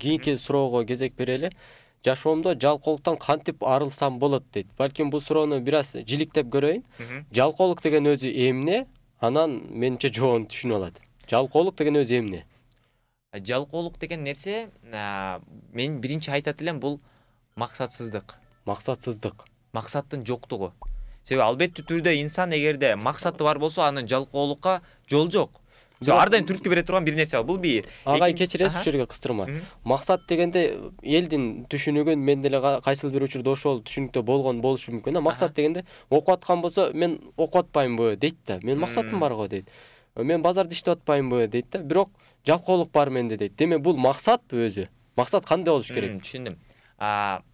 кийинки суроого кезек берели жашоомдо жалкоолуктан кантип арылсам болот дейт балким бул суроону бир аз жиликтеп көрөйүн жалкоолук деген өзү эмне анан менимче жообун түшүнүп алат жалкоолук деген өзү эмне ә, жалкоолук деген нерсе ә, мен биринчи айтат элем бул максатсыздык максатсыздык максаттын жоктугу себеби албетте түрдө инсан эгерде максаты бар болсо анын жалкоолукка жол жок ар дайым түрткі бере тұрған бір нәрсе бұл бейі агай кечиресиз ушул жерге кыстырма мақсат дегенде елдин түшүнүгүн мен деле кайсыл бир учурда ошол түшүнүктө болгон болушу мүмкүн да максат дегенде окуп аткан болсо мен окуп атпаймынбы дейт да менин максатым бар го дейт «Э, мен базарда иштеп атпаймынбы дейт да бирок жалкоолук бар менде дейт демек бул максатпы өзү максат кандай болуш керек түшүндүм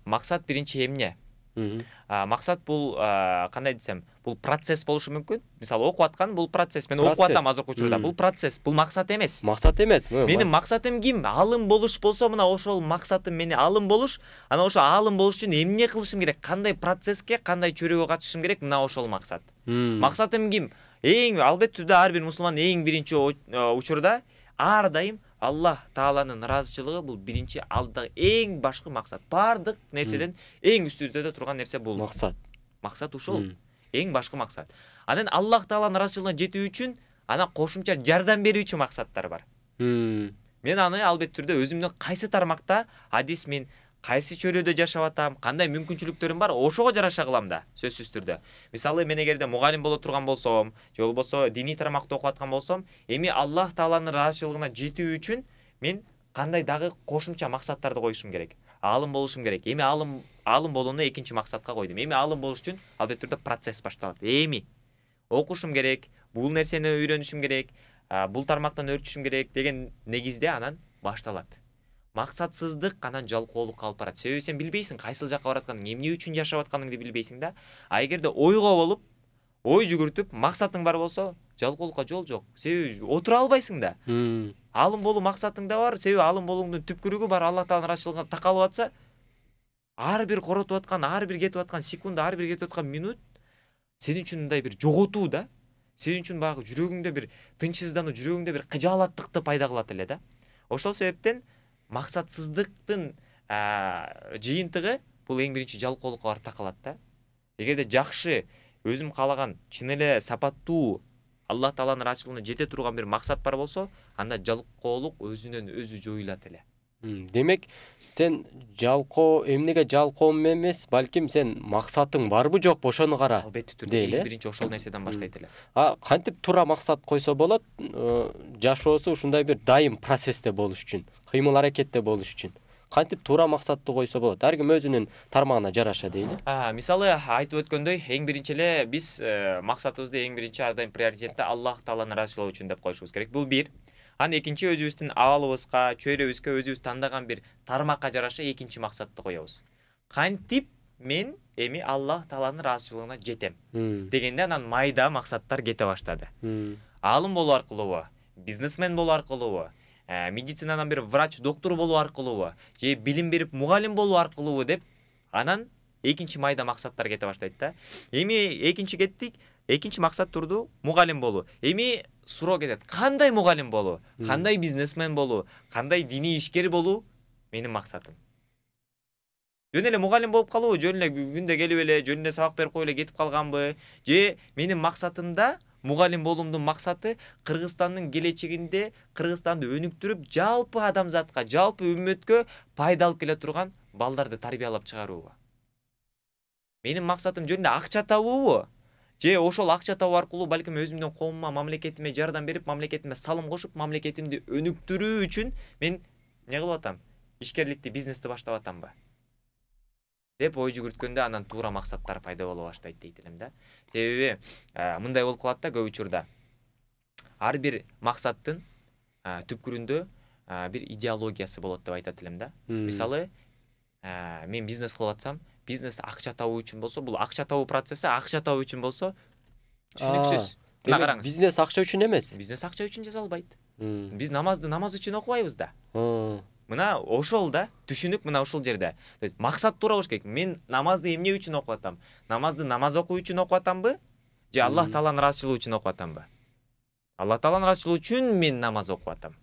максат биринчи эмне ә, мақсат бұл ә, қандай десем бұл процесс болушы мүмкін мысалы оқып жатқан бұл процесс мен оқып жатамын азыр учурда бұл процесс бұл мақсат емес мақсат емес менің мақсатым ким алым болуш болсо мына ошол мақсатым мене алым болуш ана ошо алым болуш үчүн эмне кылышым керек кандай процесске кандай чөйрөгө катышышым керек мына ошол мақсат мақсатым ким эң албетте да ар бир мусулман эң биринчи учурда ар дайым алла тааланың ыраазычылыгы бұл биринчи алдыдагы эң башкы мақсат баардык нерседен эң үстүрдө турган нерсе бул Мақсат максат ушул эң башкы максат анан аллах тааланын ыраазычылыгына жетүү үчүн ана кошумча жардам берүүчү максаттар бар мен аны албетте түрдө өзүмдүн кайсы тармакта адис мен кайсы чөйрөдө жашап атам кандай мүмкүнчүлүктөрүм бар ошого жараша кылам да сөзсүз түрдө мисалы мен эгерде мугалим боло турган болсом же болбосо диний тармакта окуп аткан болсом эми аллах тааланын ыраазычылыгына жетүү үчүн мен кандай дагы кошумча максаттарды коюшум керек алым болушум керек эми алым алым болууну экинчи максатка койдум эми аалым болуш үчүн албетте түрдө процесс башталат эми окушум керек бул нерсени үйрөнүшүм керек бул тармактан өрчүшүм керек деген негизде анан башталат мақсатсыздық анан жалкоолукка алып барат себеби сен билбейсиң кайсыл жака баратканыңды эмне үчүн жашап атканыңды билбейсиң да а эгерде ойго болуп ой жүгүртүп максатың бар болсо жалкоолукка жол жок себеби отура албайсың да алым болуу максатың да бар себеби алым болууңдун түпкүрүгү бар алла тааланын ыраазычылыгына такалып атса ар бир коротуп аткан ар бир кетип аткан секунда ар бир кетип аткан минут сен үчүн мындай бир жоготуу да сен үчүн баягы жүрөгүңдө бир тынчсыздануу жүрөгүңдө бир кыжаалаттыкты пайда кылат эле да ошол себептен мақсатсыздықтың ә, жиынтығы бұл ең бірінші жалқаулыққа барып такалат да егерде жақсы өзім қалаған эле сапаттуу алла тағаланын ыраазычылыгына жете турган бир мақсат бар болсо анда жалкоолук өзүнөн өзү жоюлат эле демек сен жалкоо эмнеге жалкоом эмес балким сен максатың барбы жокпу ошону кара албетте түрдө эң биринчи ошол нерседен баштайт эле а кантип туура максат койсо болот жашоосу ушундай бир дайым процессте болуш үчүн кыймыл аракетте болуш үчүн кантип туура максатты койсо болот ар ким өзүнүн тармагына жараша дейли мисалы айтып өткөндөй эң биринчи эле биз э, максатыбызды эң биринчи ар дайым приоритетте аллах тааланы ыраазычылыгы үчүн деп коюшубуз керек бул бир анан экинчи өзүбүздүн абалыбызга чөйрөбүзгө өзүбүз тандаган бир тармакка жараша экинчи максатты коебуз кантип мен эми аллах тааланын ыраазычылыгына жетем дегенде анан майда максаттар кете баштады аалым болуу аркылуубу бизнесмен болуу аркылуубу э, медицинадан бир врач доктор болуу аркылуубу же билим берип мугалим болуу аркылуубу деп анан экинчи майда максаттар кете баштайт да эми экинчи кеттик экинчи максат турду мугалим болуу эми сұрау кетеді қандай мұғалім болу қандай бизнесмен болу қандай діни ишкер болу менің мақсатым жөн эле мугалим болуп калуубу жөн эле күндө келип эле жөн эле сабак берип коюп эле кетип калганбы же менин мақсатымда мугалим болуумдун максаты кыргызстандын келечегинде кыргызстанды өнүктүрүп жалпы адамзатка жалпы үммөткө пайда алып келе турган балдарды тарбиялап чыгаруубу менин максатым жөн эле акча табуубу же ошол акча табуу аркылуу балким өзүмдүн коомума мамлекетиме жардам берип мамлекетиме салым кошуп мамлекетимди өнүктүрүү үчүн мен эмне кылып атам ишкерликти бизнести баштап атамбы деп ой жүгүрткөндө анан туура максаттар пайда боло баштайт дейт элем да себеби мындай болуп калат да көп учурда ар бир максаттын түпкүрүндө бир идеологиясы болот деп айтат элем да мисалы мен бизнес кылып атсам бизнес акча табуу үчүн болсо бул акча табуу процесси акча табуу үчүн болсо түшүнүксүз мына караңыз бизнес акча үчүн эмес бизнес акча үчүн жасалбайт биз намазды намаз үчүн окубайбыз да мына ошол да түшүнүк мына ушул жерде то есть максат туура болуш керек мен намазды эмне үчүн окуп атам намазды намаз окуу үчүн окуп атамбы же аллах тааланын ыраазычылыгы үчүн окуп атамбы алла тааланын ыраазычылыгы үчүн мен намаз окуп атам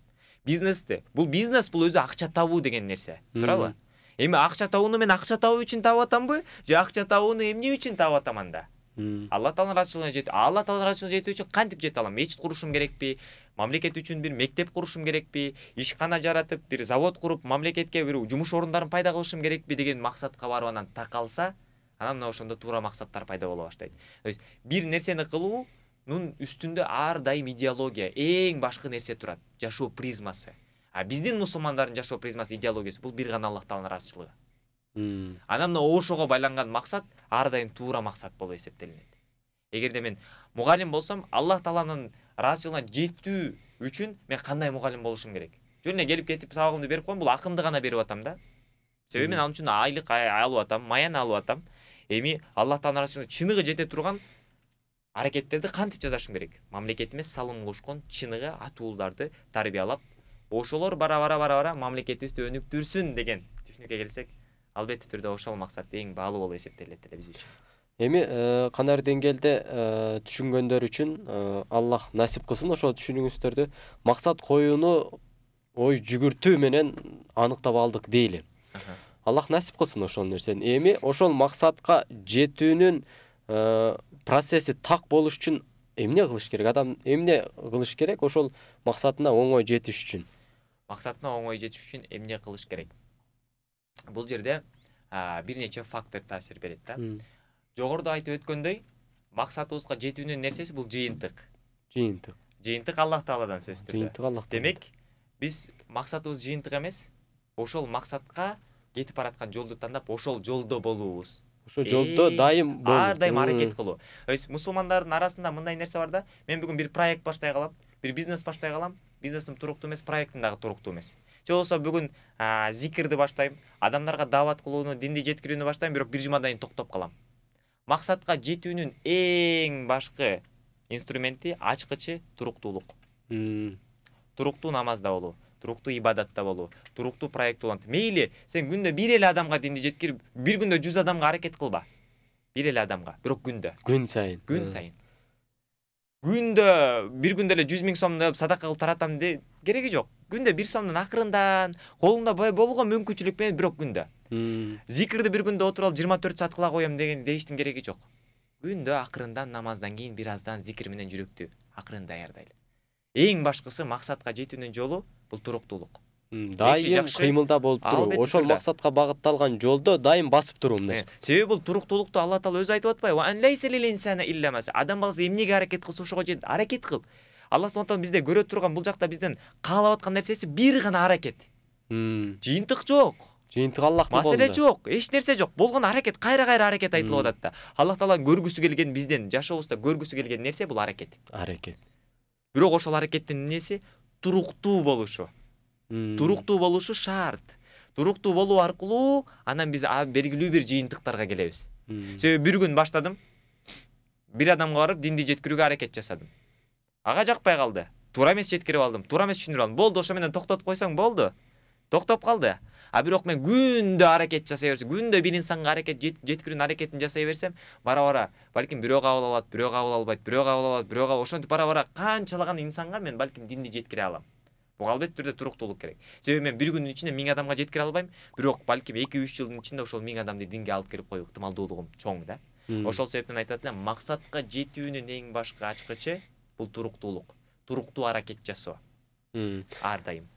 бизнести бул бизнес бул өзү акча табуу деген нерсе туурабы эми акча табууну мен акча табуу үчүн таап атамбы же акча табууну эмне үчүн таап атам анда алла таанын ыраазычылыгына жетүү алла талны ыраазычылыгына жетүү үчүн кантип жете алам мечит курушум керекпи мамлекет үчүн бир мектеп курушум керекпи ишкана жаратып бир завод куруп мамлекетке бир жумуш орундарын пайда кылышым керекпи деген максатка барып анан такалса анан мына ошондо туура максаттар пайда боло баштайт то есть бир нерсени кылуунун үстүндө ар дайым идеология эң башкы нерсе турат жашоо призмасы а биздин мусулмандардын жашоо призмасы идеологиясы бул бир гана аллах тааланын ыраазычылыгы анан мына ошого байланган максат ар дайым туура максат болуп эсептелинет эгерде мен мугалим болсом аллах тааланын ыраазычылыгына жетүү үчүн мен кандай мугалим болушум керек жөн эле келип кетип сабагымды берип коем бул акымды гана берип атам да себеби мен ал үчүн айлык алып атам маяна алып атам эми аллах таанын ыраазычылыгына чыныгы жете турган аракеттерди кантип жасашым керек мамлекетиме салым кошкон чыныгы атуулдарды тарбиялап ошолор бара бара бара бара мамлекетибизди өнүктүрсүн деген түшүнүккө келсек албетте түрдө ошол максат эң баалуу болуп эсептелет эле биз үчүн эми канар деңгээлде түшүнгөндөр үчүн аллах насип кылсын ошол түшүнүгүңүздөрдү максат коюуну ой жүгүртүү менен аныктап алдык дейли аллах насип кылсын ошол нерсени эми ошол максатка жетүүнүн процесси так болуш үчүн эмне кылыш керек адам эмне кылыш керек ошол максатына оңой жетиш үчүн мақсатына оңой жету үшін эмне кылыш керек бул жерде бир нече фактор таасир берет да жогоруда айтып өткөндөй максатыбызга жетүүнүн нерсеси бул жыйынтык жыйынтык жыйынтык аллах тааладан сөзсүз түрдө жыйынтык аллах демек биз максатыбыз жыйынтык эмес ошол максатка кетип бараткан жолду тандап ошол жолдо болуубуз ошол жолдо дайым ар дайым аракет кылуу то есть мусулмандардын арасында мындай нерсе бар да мен бүгүн бир проект баштай калам бир бизнес баштай калам бизнесім туруктуу эмес проектім дагы туруктуу эмес же болбосо бүгүн зикирди баштайм адамдарга даават кылууну динди жеткирүүнү баштайм бирок бир жумадан кийин токтоп калам максатка жетүүнүн эң башкы инструменти ачкычы туруктуулук туруктуу намазда болуу туруктуу ибадатта болуу туруктуу проект улант мейли сен күндө бир эле адамга динди жеткирип бир күндө жүз адамга аракет кылба бир эле адамга бирок күндө күн сайын күн сайын күндө бир күндө эле жүз миң сомду садака кылып таратам де кереги жок күндө бир сомдон акырындан колуңда болгон мүмкүнчүлүк менен бирок күндө зикирди бир күндө отуруп алып жыйырма төрт саат кыла коем деген дейиштин кереги жок күндө акырындан намаздан кийин бир аздан зикир менен жүрөктү акырын даярдайлы эң башкысы максатка жетүүнүн жолу бул туруктуулук дайым кыймылда болуп туруу ошол максатка багытталган жолдо дайым басып туруу мына себеби бул туруктуулукту алла таала өзү айтып атпайбы адам баласы эмнеге аракет кылса ошого жетет аракет кыл алла субхан бизде көрө турган бул жакта бизден каалап аткан нерсеси бир гана аракет жыйынтык жок жыйынтык аллахтын маселе жок эч нерсе жок болгон аракет кайра кайра аракет айтылып атат да алла тааланын көргүсү келген бизден жашообузда көргүсү келген нерсе бул аракет аракет бирок ошол аракеттин эмнеси туруктуу болушу туруктуу болушу шарт туруктуу болуу аркылуу анан биз белгилүү бир жыйынтыктарга келебиз себеби бир күн баштадым бир адамга барып динди жеткирүүгө аракет жасадым ага жакпай калды туура эмес жеткирип алдым туура эмес түшүндүрүп алдым болду ошо менен токтотуп койсоң болду токтоп калды а бирок мен күндө аракет жасай берсем күндө бир инсанга аракет жеткирүүнүн аракетин жасай берсем бара бара балким бирөө кабыл алат бирөө кабыл албайт бирөө кабыл алат бирөө ошентип бара бара канчалаган инсанга мен балким динди жеткире алам буга албетте түрдө туруктуулук керек себеби мен бир күндүн ичинде миң адамга жеткире албайм бирок балким эки үч жылдын ичинде ошол миң адамды динге алып келип коюу ыктымалдуулугум чоң да ошол себептен айтат элем максатка жетүүнүн эң башкы ачкычы бул туруктуулук туруктуу аракет жасоо ар дайым